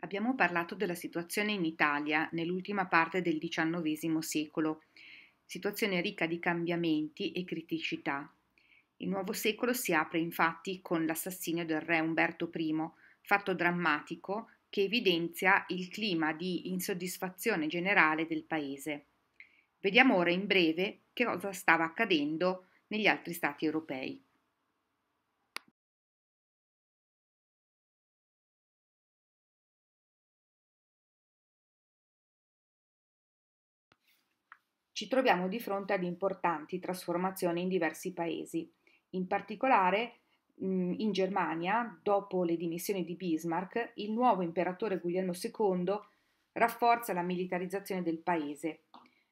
Abbiamo parlato della situazione in Italia nell'ultima parte del XIX secolo, situazione ricca di cambiamenti e criticità. Il nuovo secolo si apre infatti con l'assassinio del re Umberto I, fatto drammatico che evidenzia il clima di insoddisfazione generale del paese. Vediamo ora in breve che cosa stava accadendo negli altri stati europei. ci troviamo di fronte ad importanti trasformazioni in diversi paesi. In particolare, in Germania, dopo le dimissioni di Bismarck, il nuovo imperatore Guglielmo II rafforza la militarizzazione del paese,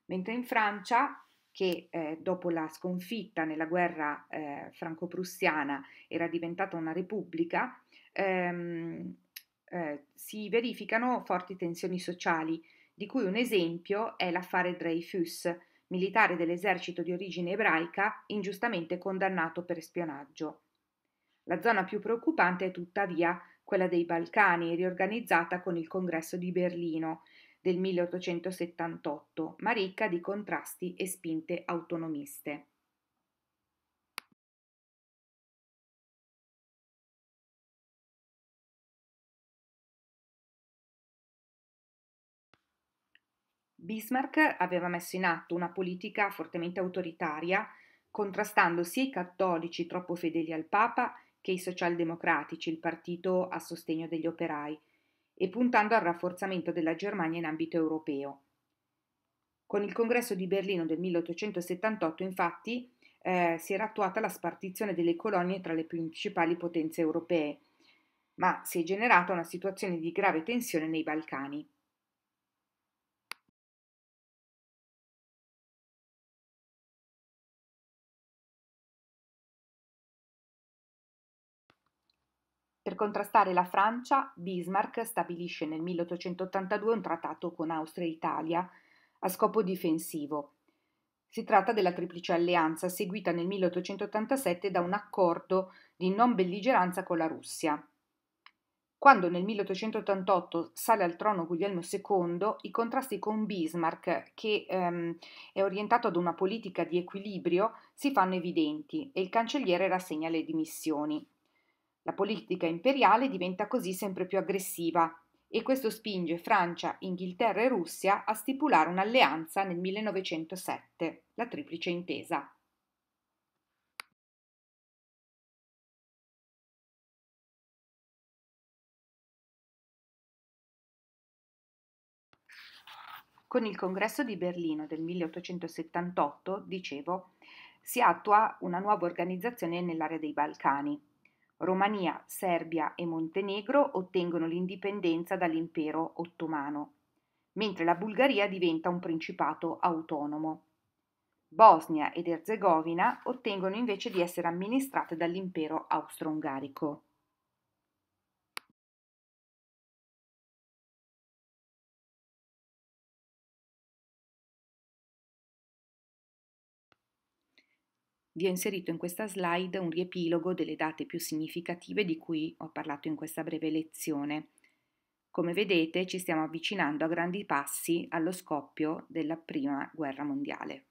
mentre in Francia, che eh, dopo la sconfitta nella guerra eh, franco-prussiana era diventata una repubblica, ehm, eh, si verificano forti tensioni sociali di cui un esempio è l'affare Dreyfus, militare dell'esercito di origine ebraica ingiustamente condannato per spionaggio. La zona più preoccupante è tuttavia quella dei Balcani, riorganizzata con il congresso di Berlino del 1878, ma ricca di contrasti e spinte autonomiste. Bismarck aveva messo in atto una politica fortemente autoritaria, contrastando sia i cattolici troppo fedeli al Papa che i socialdemocratici, il partito a sostegno degli operai, e puntando al rafforzamento della Germania in ambito europeo. Con il congresso di Berlino del 1878, infatti, eh, si era attuata la spartizione delle colonie tra le principali potenze europee, ma si è generata una situazione di grave tensione nei Balcani. Per contrastare la Francia, Bismarck stabilisce nel 1882 un trattato con Austria e Italia a scopo difensivo. Si tratta della Triplice Alleanza, seguita nel 1887 da un accordo di non belligeranza con la Russia. Quando nel 1888 sale al trono Guglielmo II, i contrasti con Bismarck, che ehm, è orientato ad una politica di equilibrio, si fanno evidenti e il cancelliere rassegna le dimissioni. La politica imperiale diventa così sempre più aggressiva e questo spinge Francia, Inghilterra e Russia a stipulare un'alleanza nel 1907, la Triplice Intesa. Con il congresso di Berlino del 1878, dicevo, si attua una nuova organizzazione nell'area dei Balcani, Romania, Serbia e Montenegro ottengono l'indipendenza dall'impero ottomano, mentre la Bulgaria diventa un principato autonomo. Bosnia ed Erzegovina ottengono invece di essere amministrate dall'impero austro-ungarico. vi ho inserito in questa slide un riepilogo delle date più significative di cui ho parlato in questa breve lezione. Come vedete ci stiamo avvicinando a grandi passi allo scoppio della Prima Guerra Mondiale.